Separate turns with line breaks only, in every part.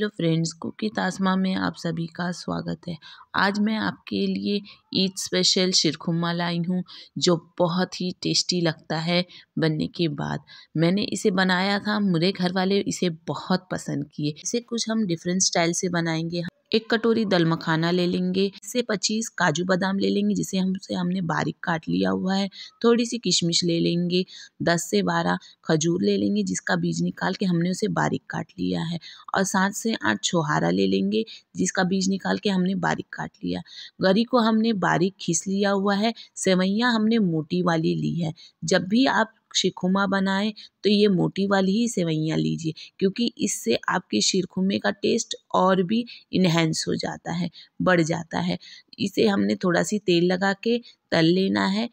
hello friends cookie तासमा में आप सभी का स्वागत है आज मैं आपके लिए ईद स्पेशल शिरखुमा लाई हूँ जो बहुत ही टेस्टी लगता है बनने के बाद मैंने इसे बनाया था मेरे घर वाले इसे बहुत पसंद किए इसे कुछ हम डिफरेंट स्टाइल से बनाएंगे एक कटोरी दल मखाना ले लेंगे इससे पच्चीस काजू बादाम ले लेंगे जिसे हमसे हमने बारीक काट लिया हुआ है थोड़ी सी किशमिश ले लेंगे दस से बारह खजूर ले लेंगे जिसका बीज निकाल के हमने उसे बारीक काट लिया है और सात से आठ छोहारा ले लेंगे जिसका बीज निकाल के हमने बारीक काट लिया गरी को हमने बारीक खींच लिया हुआ है सेवैयाँ हमने मोटी वाली ली है जब भी आप शिरखुमा बनाएं तो ये मोटी वाली ही सेवैयाँ लीजिए क्योंकि इससे आपके शिरखुमे का टेस्ट और भी इन्हेंस हो जाता है बढ़ जाता है इसे हमने थोड़ा सी तेल लगा के तल लेना है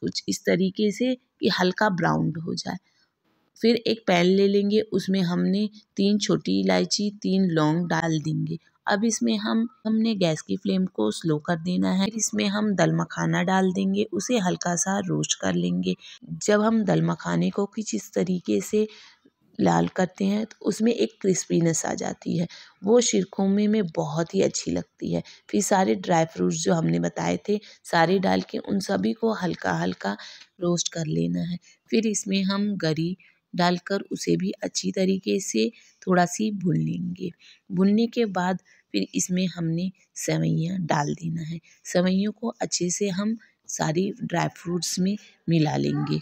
कुछ इस तरीके से कि हल्का ब्राउन हो जाए फिर एक पैन ले लेंगे उसमें हमने तीन छोटी इलायची तीन लौंग डाल देंगे अब इसमें हम हमने गैस की फ्लेम को स्लो कर देना है इसमें हम दल मखाना डाल देंगे उसे हल्का सा रोस्ट कर लेंगे जब हम दल मखाने को कुछ इस तरीके से लाल करते हैं तो उसमें एक क्रिस्पीनेस आ जाती है वो शिरखोमे में बहुत ही अच्छी लगती है फिर सारे ड्राई फ्रूट्स जो हमने बताए थे सारे डाल के उन सभी को हल्का हल्का रोस्ट कर लेना है फिर इसमें हम गरी डालकर उसे भी अच्छी तरीके से थोड़ा सी भून लेंगे भूनने के बाद फिर इसमें हमने सेवैयाँ डाल देना है सेवैयों को अच्छे से हम सारी ड्राई फ्रूट्स में मिला लेंगे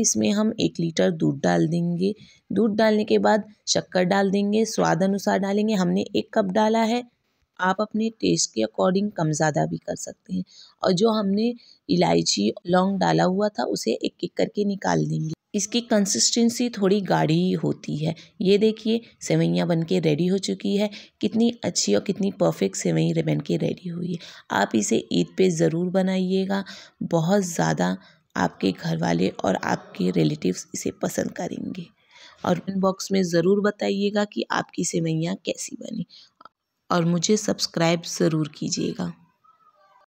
इसमें हम एक लीटर दूध डाल देंगे दूध डालने के बाद शक्कर डाल देंगे स्वाद अनुसार डालेंगे हमने एक कप डाला है आप अपने टेस्ट के अकॉर्डिंग कम ज़्यादा भी कर सकते हैं और जो हमने इलायची लौंग डाला हुआ था उसे एक एक करके निकाल देंगे इसकी कंसिस्टेंसी थोड़ी गाढ़ी होती है ये देखिए सेवैयाँ बन के रेडी हो चुकी है कितनी अच्छी और कितनी परफेक्ट सेवई बन के रेडी हुई है आप इसे ईद पे ज़रूर बनाइएगा बहुत ज़्यादा आपके घर वाले और आपके रिलेटिव्स इसे पसंद करेंगे और इन बॉक्स में ज़रूर बताइएगा कि आपकी सेवैयाँ कैसी बनी और मुझे सब्सक्राइब ज़रूर कीजिएगा